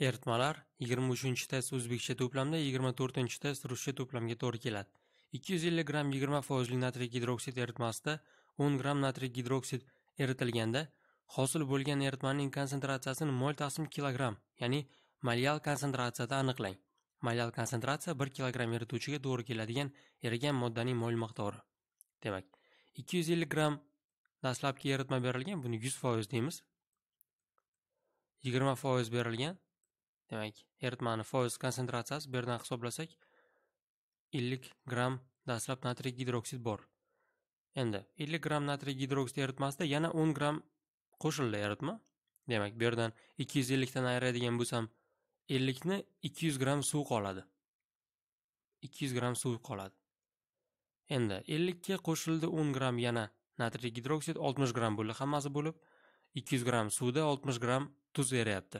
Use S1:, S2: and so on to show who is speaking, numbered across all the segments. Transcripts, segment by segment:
S1: Eritmalar 23-test o'zbekcha to'plamda 24-test ruscha to'plamga to'g'ri keladi. 250 gramm 20 foizli natriy gidroksid eritmasida 10 gramm natriy gidroksid eritilganda hosil bo'lgan eritmaning konsentratsiyasini mol taqsim kilogramm, ya'ni malyal konsentratsiyada aniqlang. malyal konsentratsiya 1 kilogramm erituvchiga to'g'ri keladigan erigan moddaning mol miqdori. Demak, 250 gramm dastlabki eritma berilgan, buni 100% deymiz. 20% berilgan, demak eritmani foiz konsentratsiyasi bu yerdan hisoblasak ellik gramm dastlab natriy gidroksid bor endi ellik gramm natriy gidroksid eritmasida yana o'n gramm qo'shildi eritma demak bu yerdan ikki yuz ellikdan ayiradigan bo'lsam ellikni ikki yuz gramm suv qoladi ikki yuz gramm suv qoladi endi ellikka qo'shildi o'n gramm yana natriy gidroksid oltmish gramm bo'ldi hammasi bo'lib ikki yuz gramm suvda oltmish gramm tuz eriyapti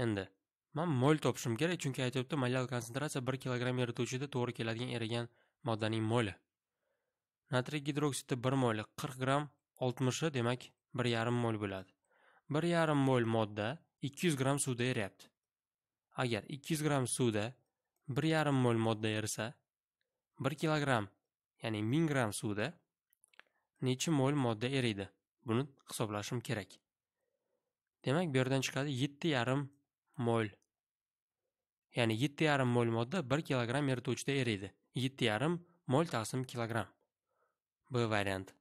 S1: Endi, man mol topishim kerak chunki aytyapti molyal konsentratsiya 1 kilogramm erituvchida to'g'ri keladigan erigan moddaning moli. Natriy gidroksidi 1 moli 40 gramm, 60 demak demak 1,5 mol bo'ladi. 1,5 mol modda 200 gramm suvda eriyapti. Agar 200 gramm suvda 1,5 mol modda erisa, 1 kilogramm, ya'ni 1000 gramm suvda necha mol modda eriydi? Buni hisoblashim kerak. Demak, bu yerdan chiqadi 7,5 mo'l. Ya'ni 7,5 mo'l modda 1 kg erituvchida eriydi. 7,5 mo'l taqsim kilogram. B variant.